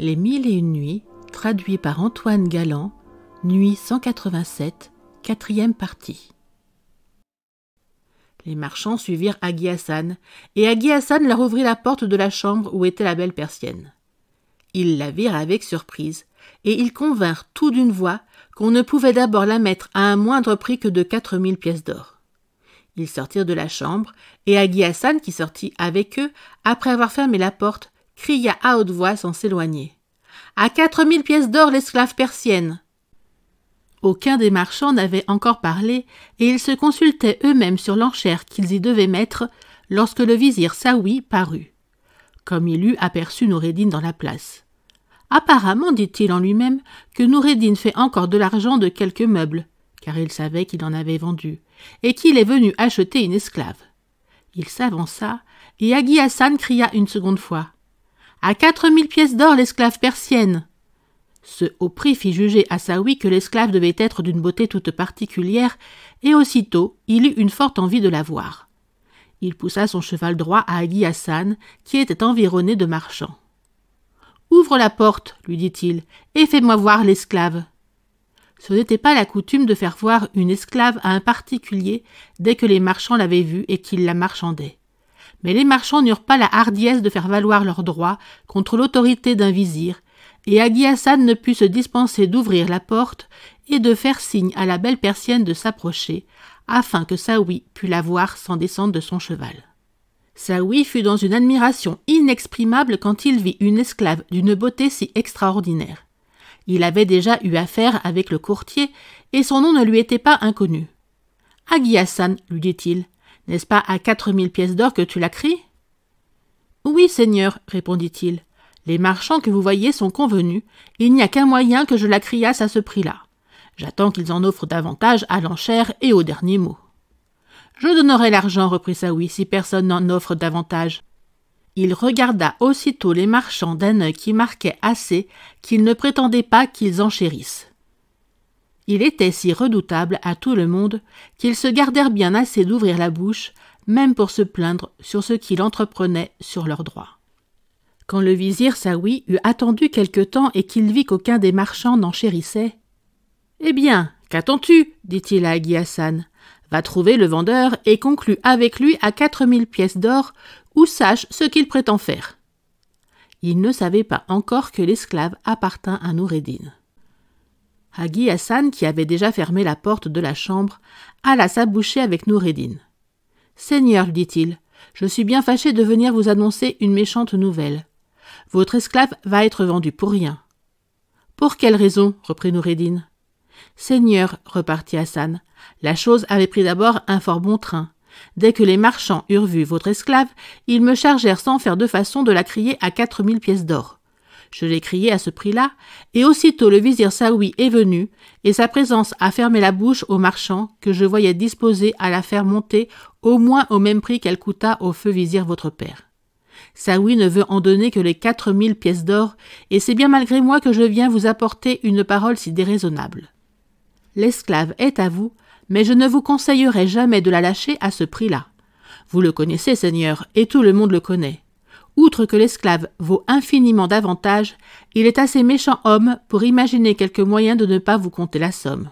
Les Mille et une nuits, traduit par Antoine Galland, nuit 187, quatrième partie. Les marchands suivirent Agui Hassan, et Agui Hassan leur ouvrit la porte de la chambre où était la belle persienne. Ils la virent avec surprise, et ils convinrent tout d'une voix qu'on ne pouvait d'abord la mettre à un moindre prix que de quatre mille pièces d'or. Ils sortirent de la chambre, et Agui Hassan, qui sortit avec eux, après avoir fermé la porte, cria à haute voix sans s'éloigner. À quatre mille pièces d'or l'esclave persienne. Aucun des marchands n'avait encore parlé, et ils se consultaient eux-mêmes sur l'enchère qu'ils y devaient mettre lorsque le vizir Saoui parut, comme il eut aperçu Noureddin dans la place. Apparemment, dit-il en lui-même, que Noureddin fait encore de l'argent de quelques meubles, car il savait qu'il en avait vendu, et qu'il est venu acheter une esclave. Il s'avança, et hagi Hassan cria une seconde fois à quatre mille pièces d'or l'esclave persienne. Ce haut prix fit juger à Saoui que l'esclave devait être d'une beauté toute particulière, et aussitôt il eut une forte envie de la voir. Il poussa son cheval droit à Agui Hassan, qui était environné de marchands. Ouvre la porte, lui dit-il, et fais-moi voir l'esclave. Ce n'était pas la coutume de faire voir une esclave à un particulier dès que les marchands l'avaient vue et qu'ils la marchandaient. Mais les marchands n'eurent pas la hardiesse de faire valoir leurs droits contre l'autorité d'un vizir, et Hagi Hassan ne put se dispenser d'ouvrir la porte et de faire signe à la belle persienne de s'approcher, afin que Saoui pût la voir sans descendre de son cheval. Saoui fut dans une admiration inexprimable quand il vit une esclave d'une beauté si extraordinaire. Il avait déjà eu affaire avec le courtier, et son nom ne lui était pas inconnu. Hagi Hassan, lui dit-il, n'est-ce pas à quatre mille pièces d'or que tu la cries ?»« Oui, Seigneur, répondit-il. Les marchands que vous voyez sont convenus. Il n'y a qu'un moyen que je la criasse à ce prix-là. J'attends qu'ils en offrent davantage à l'enchère et au dernier mot. Je donnerai l'argent, reprit Saoui, si personne n'en offre davantage. Il regarda aussitôt les marchands d'un œil qui marquait assez qu'il ne prétendait pas qu'ils enchérissent. Il était si redoutable à tout le monde qu'ils se gardèrent bien assez d'ouvrir la bouche, même pour se plaindre sur ce qu'il entreprenait sur leurs droits. Quand le vizir Saoui eut attendu quelque temps et qu'il vit qu'aucun des marchands n'en chérissait, Eh bien, qu'attends-tu dit-il à Agui Hassan. Va trouver le vendeur et conclue avec lui à quatre mille pièces d'or, ou sache ce qu'il prétend faire. Il ne savait pas encore que l'esclave appartint à Noureddin. Hagi Hassan, qui avait déjà fermé la porte de la chambre, alla s'aboucher avec Noureddin. Seigneur, lui dit-il, je suis bien fâché de venir vous annoncer une méchante nouvelle. Votre esclave va être vendue pour rien. Pour quelle raison reprit Noureddin. Seigneur, repartit Hassan, la chose avait pris d'abord un fort bon train. Dès que les marchands eurent vu votre esclave, ils me chargèrent sans faire de façon de la crier à quatre mille pièces d'or. Je l'ai crié à ce prix-là, et aussitôt le vizir Saoui est venu, et sa présence a fermé la bouche au marchand que je voyais disposé à la faire monter au moins au même prix qu'elle coûta au feu vizir votre père. Saoui ne veut en donner que les quatre mille pièces d'or, et c'est bien malgré moi que je viens vous apporter une parole si déraisonnable. L'esclave est à vous, mais je ne vous conseillerai jamais de la lâcher à ce prix-là. Vous le connaissez, Seigneur, et tout le monde le connaît. Outre que l'esclave vaut infiniment davantage, il est assez méchant homme pour imaginer quelque moyen de ne pas vous compter la somme.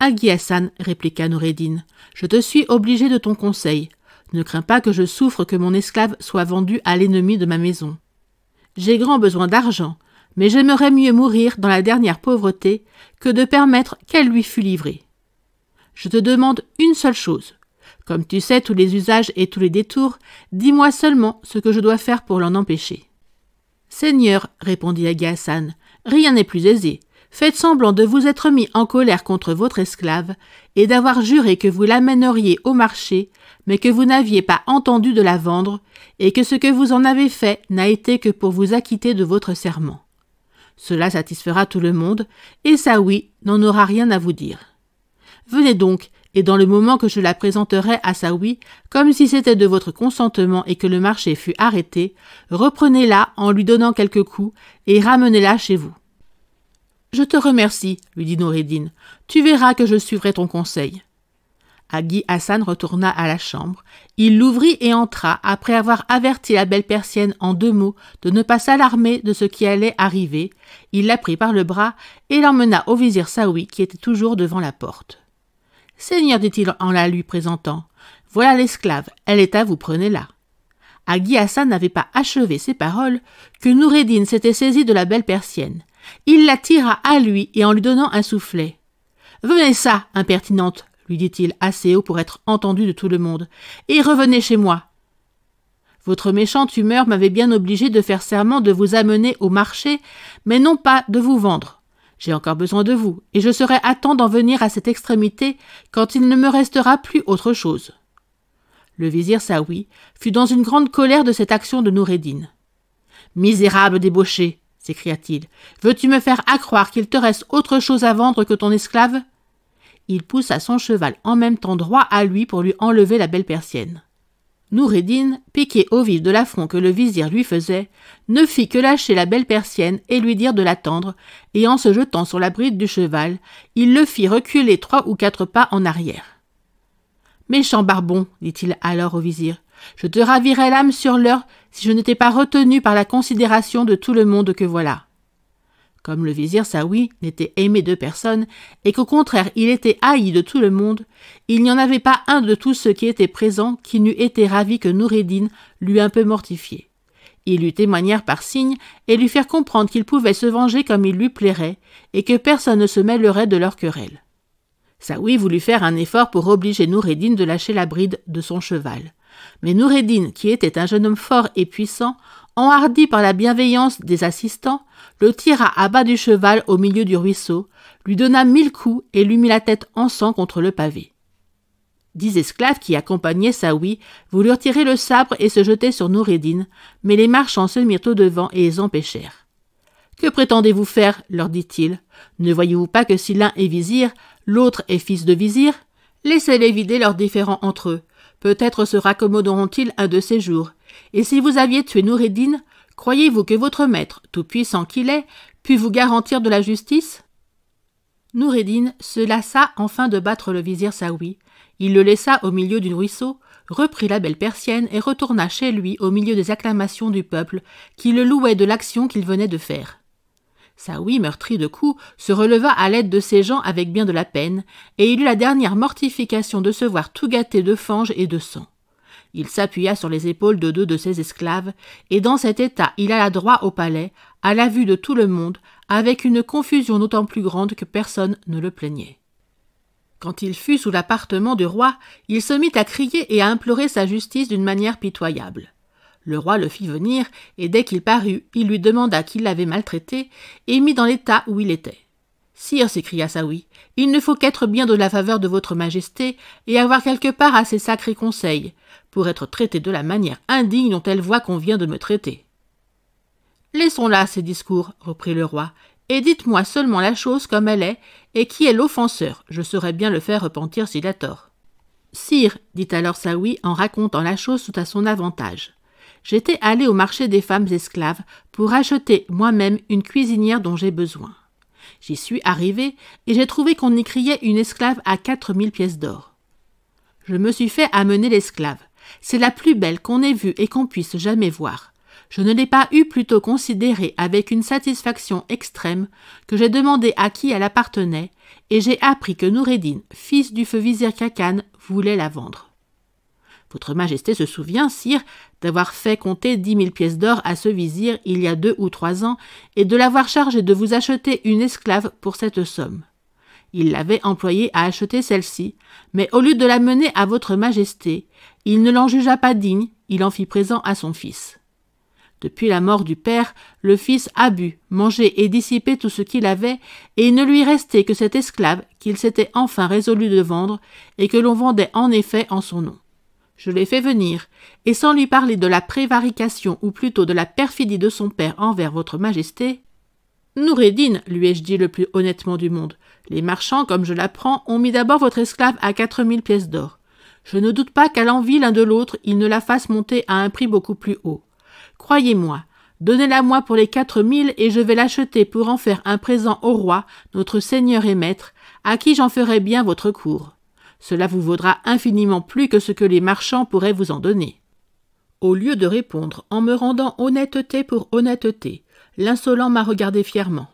Agui Hassan, répliqua Noureddin, je te suis obligé de ton conseil. Ne crains pas que je souffre que mon esclave soit vendu à l'ennemi de ma maison. J'ai grand besoin d'argent, mais j'aimerais mieux mourir dans la dernière pauvreté que de permettre qu'elle lui fût livrée. Je te demande une seule chose. Comme tu sais tous les usages et tous les détours, dis-moi seulement ce que je dois faire pour l'en empêcher. Seigneur, répondit Aga Hassan, rien n'est plus aisé. Faites semblant de vous être mis en colère contre votre esclave, et d'avoir juré que vous l'amèneriez au marché, mais que vous n'aviez pas entendu de la vendre, et que ce que vous en avez fait n'a été que pour vous acquitter de votre serment. Cela satisfera tout le monde, et Saoui n'en aura rien à vous dire. Venez donc, et dans le moment que je la présenterai à Saoui, comme si c'était de votre consentement et que le marché fut arrêté, reprenez-la en lui donnant quelques coups et ramenez-la chez vous. Je te remercie, lui dit Noureddin. Tu verras que je suivrai ton conseil. Agui Hassan retourna à la chambre. Il l'ouvrit et entra, après avoir averti la belle persienne en deux mots de ne pas s'alarmer de ce qui allait arriver. Il la prit par le bras et l'emmena au vizir Saoui qui était toujours devant la porte. Seigneur, dit-il en la lui présentant, voilà l'esclave, elle est à vous, prenez-la. Agui Hassan n'avait pas achevé ces paroles que Noureddin s'était saisi de la belle persienne. Il la tira à lui et en lui donnant un soufflet. Venez ça, impertinente, lui dit-il assez haut pour être entendu de tout le monde, et revenez chez moi. Votre méchante humeur m'avait bien obligé de faire serment de vous amener au marché, mais non pas de vous vendre. J'ai encore besoin de vous, et je serai à temps d'en venir à cette extrémité quand il ne me restera plus autre chose. Le vizir Saoui fut dans une grande colère de cette action de Noureddin. Misérable débauché, s'écria-t-il, veux-tu me faire accroire qu'il te reste autre chose à vendre que ton esclave Il poussa son cheval en même temps droit à lui pour lui enlever la belle persienne. Noureddin, piqué au vif de l'affront que le vizir lui faisait, ne fit que lâcher la belle persienne et lui dire de l'attendre, et en se jetant sur la bride du cheval, il le fit reculer trois ou quatre pas en arrière. Méchant barbon, dit-il alors au vizir, je te ravirais l'âme sur l'heure si je n'étais pas retenu par la considération de tout le monde que voilà. Comme le vizir Saoui n'était aimé de personne et qu'au contraire il était haï de tout le monde, il n'y en avait pas un de tous ceux qui étaient présents qui n'eût été ravi que Noureddin l'eût un peu mortifié. Ils lui témoignèrent par signes et lui firent comprendre qu'il pouvait se venger comme il lui plairait et que personne ne se mêlerait de leur querelle. Saoui voulut faire un effort pour obliger Noureddin de lâcher la bride de son cheval. Mais Noureddin, qui était un jeune homme fort et puissant, enhardi par la bienveillance des assistants, le tira à bas du cheval au milieu du ruisseau, lui donna mille coups et lui mit la tête en sang contre le pavé. Dix esclaves qui accompagnaient Saoui voulurent tirer le sabre et se jeter sur Noureddin, mais les marchands se mirent au devant et les empêchèrent. Que prétendez-vous faire leur dit-il. Ne voyez-vous pas que si l'un est vizir, l'autre est fils de vizir Laissez-les vider leurs différends entre eux. Peut-être se raccommoderont-ils un de ces jours. Et si vous aviez tué Noureddin, croyez-vous que votre maître, tout puissant qu'il est, pût vous garantir de la justice Noureddin se lassa enfin de battre le vizir Saoui. Il le laissa au milieu du ruisseau, reprit la belle persienne et retourna chez lui au milieu des acclamations du peuple qui le louait de l'action qu'il venait de faire. Saoui, meurtri de coups, se releva à l'aide de ses gens avec bien de la peine, et il eut la dernière mortification de se voir tout gâté de fange et de sang. Il s'appuya sur les épaules de deux de ses esclaves, et dans cet état il alla droit au palais, à la vue de tout le monde, avec une confusion d'autant plus grande que personne ne le plaignait. Quand il fut sous l'appartement du roi, il se mit à crier et à implorer sa justice d'une manière pitoyable. Le roi le fit venir, et dès qu'il parut, il lui demanda qui l'avait maltraité, et mis dans l'état où il était. Sire, s'écria Saoui, il ne faut qu'être bien de la faveur de votre majesté, et avoir quelque part à ses sacrés conseils, pour être traité de la manière indigne dont elle voit qu'on vient de me traiter. Laissons là ces discours, reprit le roi, et dites-moi seulement la chose comme elle est, et qui est l'offenseur, je saurais bien le faire repentir s'il a tort. Sire, dit alors Saoui, en racontant la chose tout à son avantage j'étais allée au marché des femmes esclaves pour acheter moi-même une cuisinière dont j'ai besoin. J'y suis arrivée et j'ai trouvé qu'on y criait une esclave à quatre mille pièces d'or. Je me suis fait amener l'esclave. C'est la plus belle qu'on ait vue et qu'on puisse jamais voir. Je ne l'ai pas eu plutôt considérée avec une satisfaction extrême que j'ai demandé à qui elle appartenait et j'ai appris que Noureddin, fils du feu vizir Kakan, voulait la vendre. Votre Majesté se souvient, sire, d'avoir fait compter dix mille pièces d'or à ce vizir il y a deux ou trois ans, et de l'avoir chargé de vous acheter une esclave pour cette somme. Il l'avait employée à acheter celle-ci, mais au lieu de la mener à votre Majesté, il ne l'en jugea pas digne, il en fit présent à son fils. Depuis la mort du père, le fils a bu, mangé et dissipé tout ce qu'il avait, et il ne lui restait que cette esclave qu'il s'était enfin résolu de vendre, et que l'on vendait en effet en son nom. Je l'ai fait venir, et sans lui parler de la prévarication ou plutôt de la perfidie de son père envers votre majesté. Noureddin, lui ai-je dit le plus honnêtement du monde, les marchands, comme je l'apprends, ont mis d'abord votre esclave à quatre mille pièces d'or. Je ne doute pas qu'à l'envie l'un de l'autre, ils ne la fassent monter à un prix beaucoup plus haut. Croyez-moi, donnez-la-moi pour les quatre mille et je vais l'acheter pour en faire un présent au roi, notre seigneur et maître, à qui j'en ferai bien votre cour. Cela vous vaudra infiniment plus que ce que les marchands pourraient vous en donner. Au lieu de répondre en me rendant honnêteté pour honnêteté, l'insolent m'a regardé fièrement.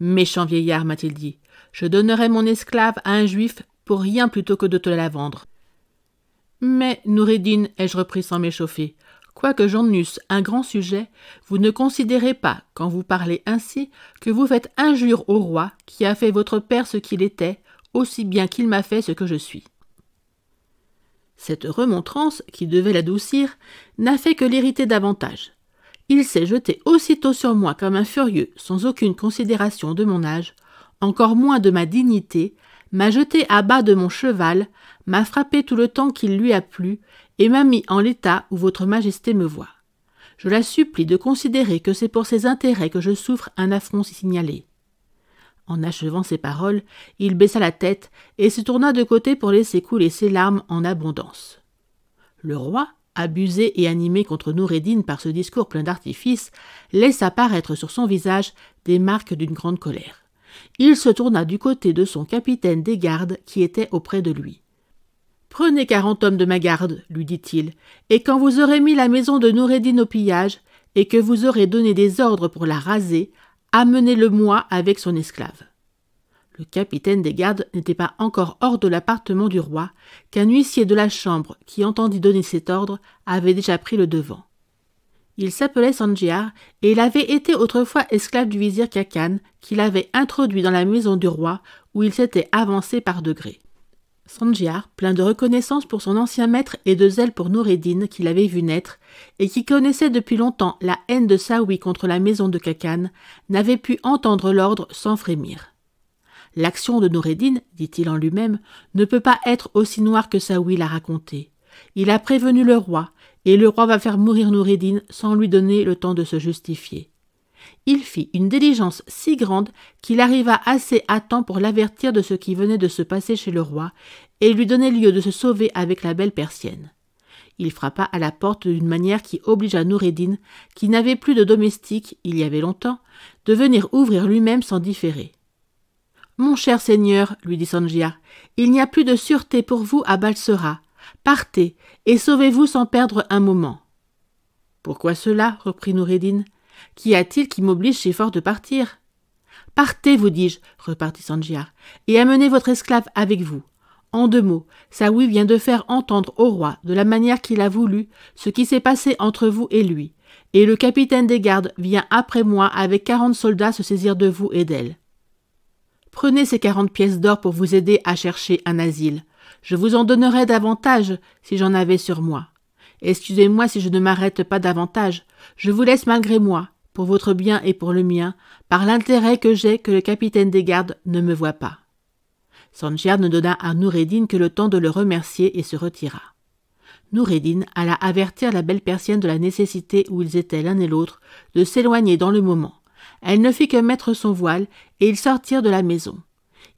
Méchant vieillard, m'a-t-il dit, je donnerais mon esclave à un juif pour rien plutôt que de te la vendre. Mais, Noureddin, ai-je repris sans m'échauffer, quoique j'en eusse un grand sujet, vous ne considérez pas, quand vous parlez ainsi, que vous faites injure au roi qui a fait votre père ce qu'il était aussi bien qu'il m'a fait ce que je suis. Cette remontrance, qui devait l'adoucir, n'a fait que l'irriter davantage. Il s'est jeté aussitôt sur moi comme un furieux, sans aucune considération de mon âge, encore moins de ma dignité, m'a jeté à bas de mon cheval, m'a frappé tout le temps qu'il lui a plu, et m'a mis en l'état où votre majesté me voit. Je la supplie de considérer que c'est pour ses intérêts que je souffre un affront si signalé. En achevant ces paroles, il baissa la tête et se tourna de côté pour laisser couler ses larmes en abondance. Le roi, abusé et animé contre Noureddin par ce discours plein d'artifices, laissa paraître sur son visage des marques d'une grande colère. Il se tourna du côté de son capitaine des gardes qui était auprès de lui. Prenez quarante hommes de ma garde, lui dit-il, et quand vous aurez mis la maison de Noureddin au pillage, et que vous aurez donné des ordres pour la raser, Amenez-le-moi avec son esclave. Le capitaine des gardes n'était pas encore hors de l'appartement du roi qu'un huissier de la chambre qui entendit donner cet ordre avait déjà pris le devant. Il s'appelait Sanjiar et il avait été autrefois esclave du vizir Kakan qui l'avait introduit dans la maison du roi où il s'était avancé par degrés. Sanjiar, plein de reconnaissance pour son ancien maître et de zèle pour Noureddin qu'il avait vu naître, et qui connaissait depuis longtemps la haine de Saoui contre la maison de Kakan, n'avait pu entendre l'ordre sans frémir. L'action de Noureddin, dit-il en lui-même, ne peut pas être aussi noire que Saoui l'a raconté. Il a prévenu le roi, et le roi va faire mourir Noureddin sans lui donner le temps de se justifier il fit une diligence si grande qu'il arriva assez à temps pour l'avertir de ce qui venait de se passer chez le roi, et lui donner lieu de se sauver avec la belle persienne. Il frappa à la porte d'une manière qui obligea Noureddin, qui n'avait plus de domestique il y avait longtemps, de venir ouvrir lui-même sans différer. Mon cher seigneur, lui dit Sanjia, il n'y a plus de sûreté pour vous à Balsora. Partez et sauvez-vous sans perdre un moment. Pourquoi cela reprit Noureddin. Qu'y a-t-il qui m'oblige si fort de partir Partez, vous dis-je, repartit Sangiar, et amenez votre esclave avec vous. En deux mots, Saoui vient de faire entendre au roi, de la manière qu'il a voulu, ce qui s'est passé entre vous et lui, et le capitaine des gardes vient après moi avec quarante soldats se saisir de vous et d'elle. Prenez ces quarante pièces d'or pour vous aider à chercher un asile. Je vous en donnerais davantage si j'en avais sur moi. Excusez-moi si je ne m'arrête pas davantage. Je vous laisse malgré moi, pour votre bien et pour le mien, par l'intérêt que j'ai que le capitaine des gardes ne me voit pas. Sanjar ne donna à Noureddin que le temps de le remercier et se retira. Noureddin alla avertir la belle persienne de la nécessité où ils étaient l'un et l'autre de s'éloigner dans le moment. Elle ne fit que mettre son voile et ils sortirent de la maison.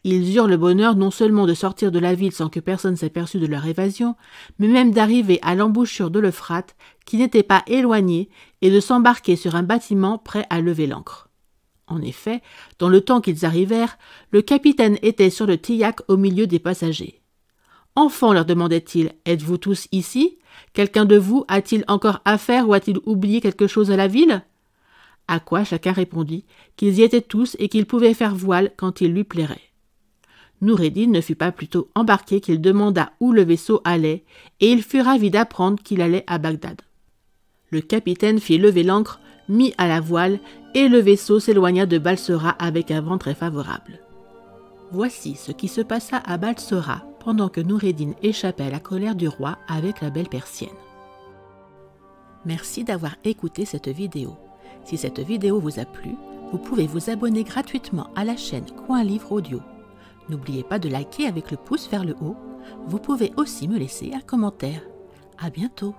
Ils eurent le bonheur non seulement de sortir de la ville sans que personne s'aperçût de leur évasion, mais même d'arriver à l'embouchure de l'Euphrate, qui n'était pas éloignée, et de s'embarquer sur un bâtiment prêt à lever l'ancre. En effet, dans le temps qu'ils arrivèrent, le capitaine était sur le tillac au milieu des passagers. Enfants, leur demandait-il, êtes-vous tous ici Quelqu'un de vous a-t-il encore affaire ou a-t-il oublié quelque chose à la ville À quoi chacun répondit qu'ils y étaient tous et qu'ils pouvaient faire voile quand il lui plairait. Noureddin ne fut pas plutôt embarqué qu'il demanda où le vaisseau allait, et il fut ravi d'apprendre qu'il allait à Bagdad. Le capitaine fit lever l'ancre, mit à la voile, et le vaisseau s'éloigna de Balsora avec un vent très favorable. Voici ce qui se passa à Balsora pendant que Noureddin échappait à la colère du roi avec la belle persienne. Merci d'avoir écouté cette vidéo. Si cette vidéo vous a plu, vous pouvez vous abonner gratuitement à la chaîne Coin Livre Audio. N'oubliez pas de liker avec le pouce vers le haut. Vous pouvez aussi me laisser un commentaire. À bientôt!